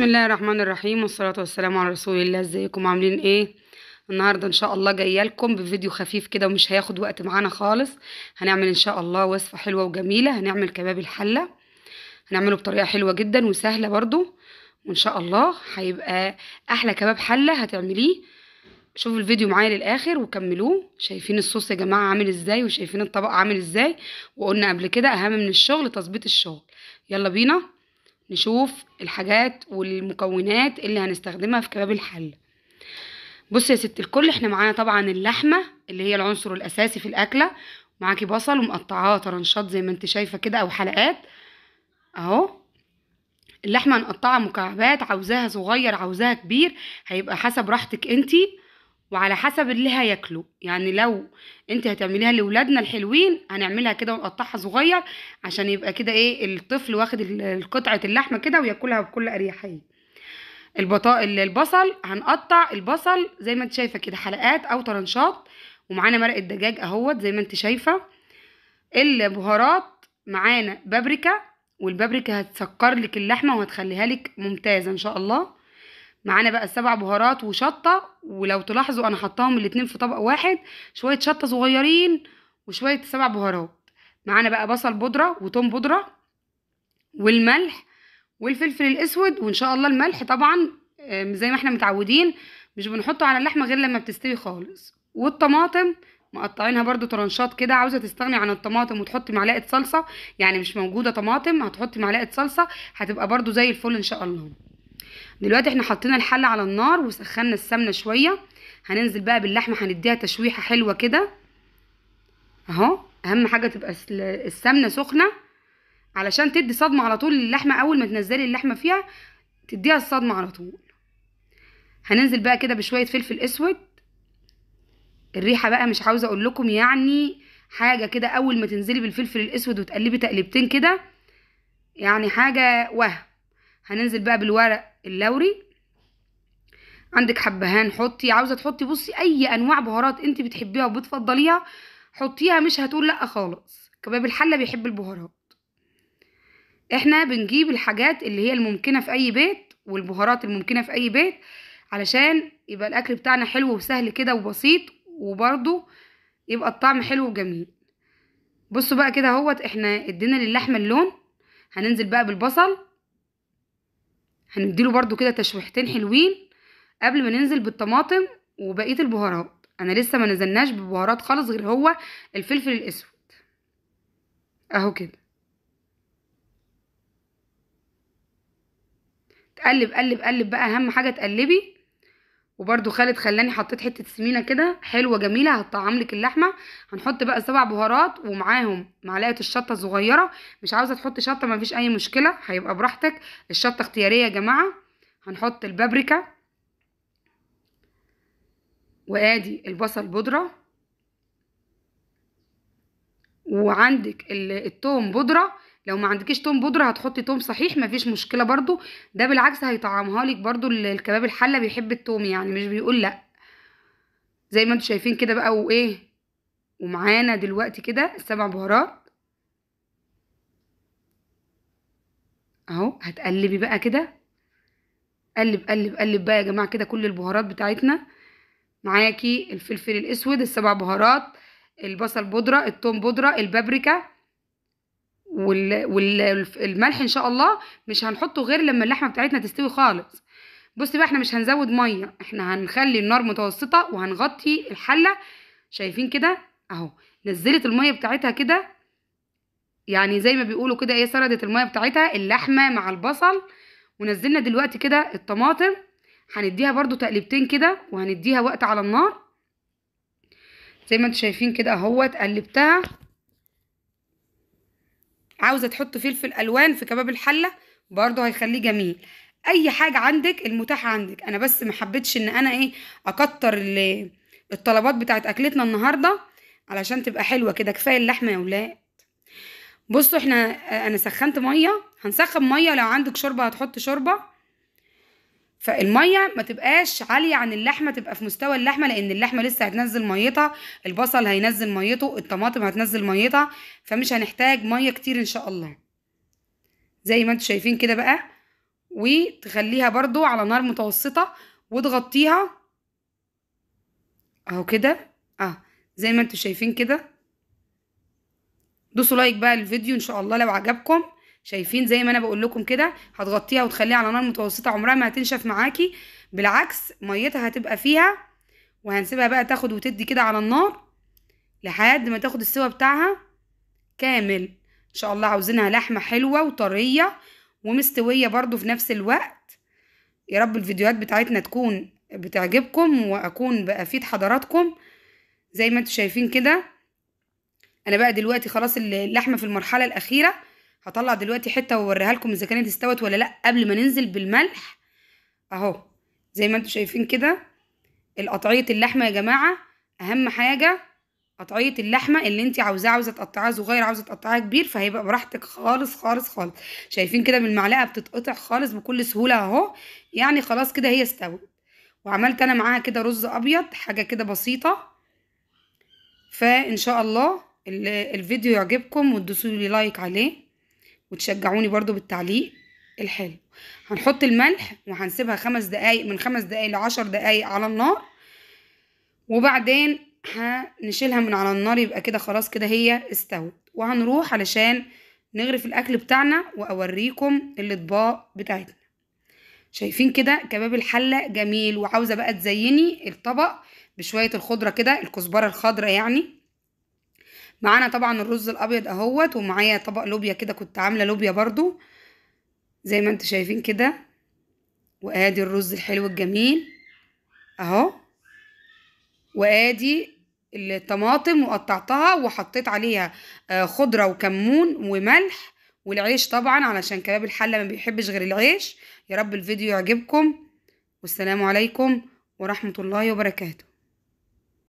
بسم الله الرحمن الرحيم والصلاة والسلام على رسول الله ازيكم عاملين ايه النهاردة ان شاء الله جاية لكم بفيديو خفيف كده ومش هياخد وقت معانا خالص هنعمل ان شاء الله وصفة حلوة وجميلة هنعمل كباب الحلة هنعمله بطريقة حلوة جدا وسهلة برضو وان شاء الله هيبقى احلى كباب حلة هتعمليه شوفوا الفيديو معايا للاخر وكملوه شايفين الصوص يا جماعة عامل ازاي وشايفين الطبق عامل ازاي وقلنا قبل كده اهم من الشغل تظبيط الشغل يلا بينا نشوف الحاجات والمكونات اللي هنستخدمها في كباب الحل بص يا ست الكل احنا معانا طبعا اللحمه اللي هي العنصر الاساسي في الاكله معاكي بصل ومقطعاها طرنشات زي ما انت شايفه كده او حلقات اهو اللحمه هنقطعها مكعبات عاوزاها صغير عاوزاها كبير هيبقى حسب راحتك انتي وعلى حسب اللي هياكله يعني لو انت هتعمليها لولادنا الحلوين هنعملها كده ونقطعها صغير عشان يبقى كده ايه الطفل واخد قطعه اللحمه كده وياكلها بكل اريحيه البطا البصل هنقطع البصل زي ما انت شايفه كده حلقات او طرنشات ومعانا مرق الدجاج اهوت زي ما انت شايفه البهارات معانا بابريكا والبابريكا هتسكر لك اللحمه وهتخليها لك ممتازه ان شاء الله معانا بقى السبع بهارات وشطة ولو تلاحظوا أنا حطاهم الاتنين في طبق واحد شوية شطة صغيرين وشوية سبع بهارات معانا بقى بصل بودرة وتوم بودرة والملح والفلفل الأسود وإن شاء الله الملح طبعا زي ما احنا متعودين مش بنحطه على اللحمة غير لما بتستوي خالص والطماطم مقطعينها برضو طرنشات كده عاوزه تستغني عن الطماطم وتحطي معلقه صلصه يعني مش موجوده طماطم هتحطي معلقه صلصه هتبقى برضو زي الفل ان شاء الله دلوقتي احنا حطينا الحله على النار وسخنا السمنه شويه هننزل بقى باللحمه هنديها تشويحه حلوه كده اهو اهم حاجه تبقى السمنه سخنه علشان تدي صدمه على طول للحمه اول ما تنزلي اللحمه فيها تديها الصدمه على طول هننزل بقى كده بشويه فلفل اسود الريحه بقى مش عاوزه اقول لكم يعني حاجه كده اول ما تنزلي بالفلفل الاسود وتقلبي تقلبتين كده يعني حاجه وهم هننزل بقى بالورق اللوري عندك حبهان حطي عاوزه تحطي بصي اي انواع بهارات انت بتحبيها وبتفضليها حطيها مش هتقول لا خالص كباب الحله بيحب البهارات احنا بنجيب الحاجات اللي هي الممكنه في اي بيت والبهارات الممكنه في اي بيت علشان يبقى الاكل بتاعنا حلو وسهل كده وبسيط وبرده يبقى الطعم حلو وجميل بصوا بقى كده اهوت احنا ادينا للحمه اللون هننزل بقى بالبصل هنديله برضو كده تشويحتين حلوين قبل ما ننزل بالطماطم وبقيه البهارات انا لسه ما نزلناش ببهارات خالص غير هو الفلفل الاسود اهو كده تقلب قلب قلب بقى اهم حاجه تقلبي وبرده خالد خلاني حطيت حته سمينه كده حلوه جميله هتطعم لك اللحمه هنحط بقى سبع بهارات ومعاهم معلقه الشطه الصغيره مش عاوزه تحط شطه مفيش اي مشكله هيبقى براحتك الشطه اختياريه يا جماعه هنحط البابريكا وادي البصل بودره وعندك التوم بودره لو ما عندكيش توم بودره هتحطي توم صحيح مفيش مشكله برضو ده بالعكس هيطعمها لك برضو الكباب الحله بيحب التوم يعني مش بيقول لا زي ما انتوا شايفين كده بقى وايه ومعانا دلوقتي كده السبع بهارات اهو هتقلبي بقى كده قلب قلب قلب بقى يا جماعه كده كل البهارات بتاعتنا معاكي الفلفل الاسود السبع بهارات البصل بودره التوم بودره البابريكا والملح ان شاء الله مش هنحطه غير لما اللحمه بتاعتنا تستوي خالص بصي بقى احنا مش هنزود ميه احنا هنخلي النار متوسطه وهنغطي الحله شايفين كده اهو نزلت الميه بتاعتها كده يعني زي ما بيقولوا كده ايه سردت الميه بتاعتها اللحمه مع البصل ونزلنا دلوقتي كده الطماطم هنديها برده تقليبتين كده وهنديها وقت على النار زي ما انتوا شايفين كده اهوت قلبتها عاوزه تحط فلفل الوان في كباب الحله برضه هيخليه جميل اي حاجه عندك المتاحه عندك انا بس ما حبيتش ان انا ايه اكتر الطلبات بتاعت اكلتنا النهارده علشان تبقى حلوه كده كفايه اللحمه يا ولاد بصوا احنا انا سخنت ميه هنسخن ميه لو عندك شوربه هتحط شوربه فالميه ما تبقاش عاليه عن اللحمه تبقى في مستوى اللحمه لان اللحمه لسه هتنزل ميتها البصل هينزل ميته الطماطم هتنزل ميتها فمش هنحتاج ميه كتير ان شاء الله زي ما انتوا شايفين كده بقى وتخليها برضو على نار متوسطه وتغطيها اهو كده اه زي ما انتوا شايفين كده دوسوا لايك بقى الفيديو ان شاء الله لو عجبكم شايفين زي ما انا بقول لكم كده هتغطيها وتخليها على نار متوسطه عمرها ما هتنشف معاكي بالعكس ميتها هتبقى فيها وهنسيبها بقى تاخد وتدي كده على النار لحد ما تاخد السوا بتاعها كامل ان شاء الله عاوزينها لحمه حلوه وطريه ومستويه برضو في نفس الوقت يا رب الفيديوهات بتاعتنا تكون بتعجبكم واكون بافيد حضراتكم زي ما انتم شايفين كده انا بقى دلوقتي خلاص اللحمه في المرحله الاخيره هطلع دلوقتي حته واوريها لكم اذا كانت استوت ولا لا قبل ما ننزل بالملح اهو زي ما انتم شايفين كده قطعيه اللحمه يا جماعه اهم حاجه قطعيه اللحمه اللي انت عاوزاه عاوزه تقطعها صغير عاوزه تقطعها كبير فهيبقى براحتك خالص خالص خالص شايفين كده بالمعلقه بتتقطع خالص بكل سهوله اهو يعني خلاص كده هي استوت وعملت انا معاها كده رز ابيض حاجه كده بسيطه فان شاء الله الفيديو يعجبكم وتدوسوا لي لايك عليه وتشجعوني برضو بالتعليق الحلو هنحط الملح وهنسيبها خمس دقايق من خمس دقايق لعشر دقايق على النار وبعدين هنشيلها من على النار يبقى كده خلاص كده هي استوت وهنروح علشان نغرف الاكل بتاعنا واوريكم الاطباق بتاعتنا شايفين كده كباب الحله جميل وعاوزه بقى تزيني الطبق بشويه الخضره كده الكزبره الخضراء يعني معانا طبعا الرز الابيض اهوت ومعايا طبق لوبيا كده كنت عامله لوبيا برضو زي ما انتوا شايفين كده وادي الرز الحلو الجميل اهو وادي الطماطم وقطعتها وحطيت عليها آه، خضره وكمون وملح والعيش طبعا علشان كباب الحله ما بيحبش غير العيش يا رب الفيديو يعجبكم والسلام عليكم ورحمه الله وبركاته